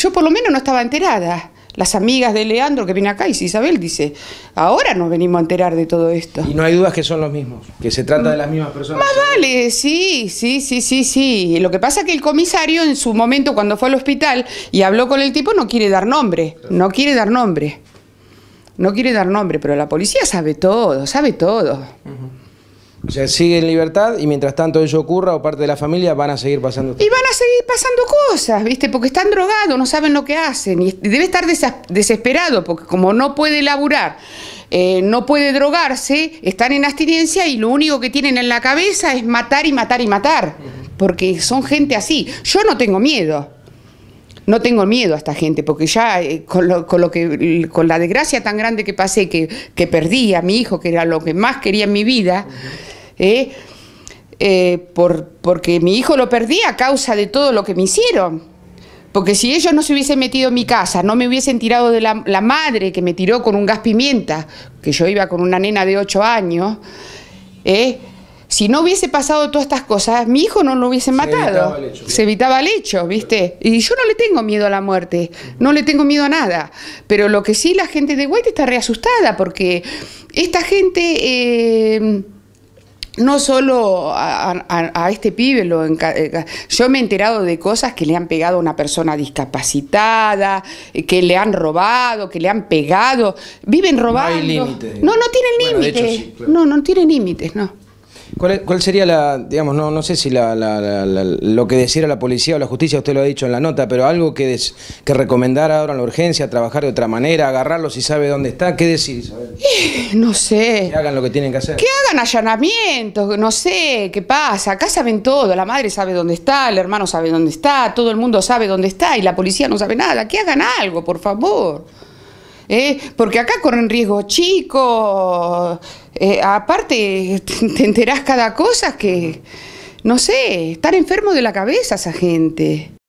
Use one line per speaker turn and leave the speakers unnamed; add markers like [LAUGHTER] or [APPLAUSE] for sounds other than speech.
Yo por lo menos no estaba enterada. Las amigas de Leandro que viene acá y Isabel dice, ahora nos venimos a enterar de todo esto. Y no hay dudas que son los mismos, que
se trata de las mismas personas. Más vale,
sí, sí, sí, sí, sí. Lo que pasa es que el comisario en su momento cuando fue al hospital y habló con el tipo no quiere dar nombre, no quiere dar nombre. No quiere dar nombre,
pero la policía sabe todo, sabe todo. O sea, sigue en libertad y mientras tanto eso ocurra o parte de la familia van a seguir pasando.
Y van a seguir pasando cosas, ¿viste? Porque están drogados, no saben lo que hacen. Y debe estar desesperado porque como no puede laburar, eh, no puede drogarse, están en abstinencia y lo único que tienen en la cabeza es matar y matar y matar. Porque son gente así. Yo no tengo miedo no tengo miedo a esta gente, porque ya eh, con, lo, con, que, con la desgracia tan grande que pasé, que, que perdí a mi hijo, que era lo que más quería en mi vida, ¿eh? Eh, por, porque mi hijo lo perdí a causa de todo lo que me hicieron. Porque si ellos no se hubiesen metido en mi casa, no me hubiesen tirado de la, madre que me tiró con un gas pimienta, que yo iba con una nena de 8 años, ¿eh? si no hubiese pasado todas estas cosas, mi hijo no lo hubiesen matado. se evitaba el hecho, ¿viste? Y yo no le tengo miedo a la muerte, no le tengo miedo a nada. Pero lo que sí, la gente de Guayte está reasustada porque esta gente no solo a, este pibe, lo eh, yo me he enterado de cosas que le han pegado a una persona discapacitada, eh, que le han robado, que le han pegado, viven robando. No No, no tienen límites. No, no tienen límites, no.
¿Cuál, sería la, digamos, no, no sé si lo que decir a la policía o la justicia, usted lo ha dicho en la nota, pero algo que, que recomendar ahora en la urgencia, trabajar de otra manera, agarrarlo si sabe dónde está, ¿qué decir? Eh, no sé. Que hagan lo que tienen que hacer. Que
hagan allanamientos, no sé, qué pasa. Acá saben todo, la madre sabe dónde está, el hermano sabe dónde está, todo el mundo sabe dónde está y la policía no sabe nada. Que hagan algo, por favor. ¿eh? porque acá corren riesgo chico, eh, aparte [LAUGHS] te enterás cada cosa que, no sé, estar enfermo de la cabeza esa gente.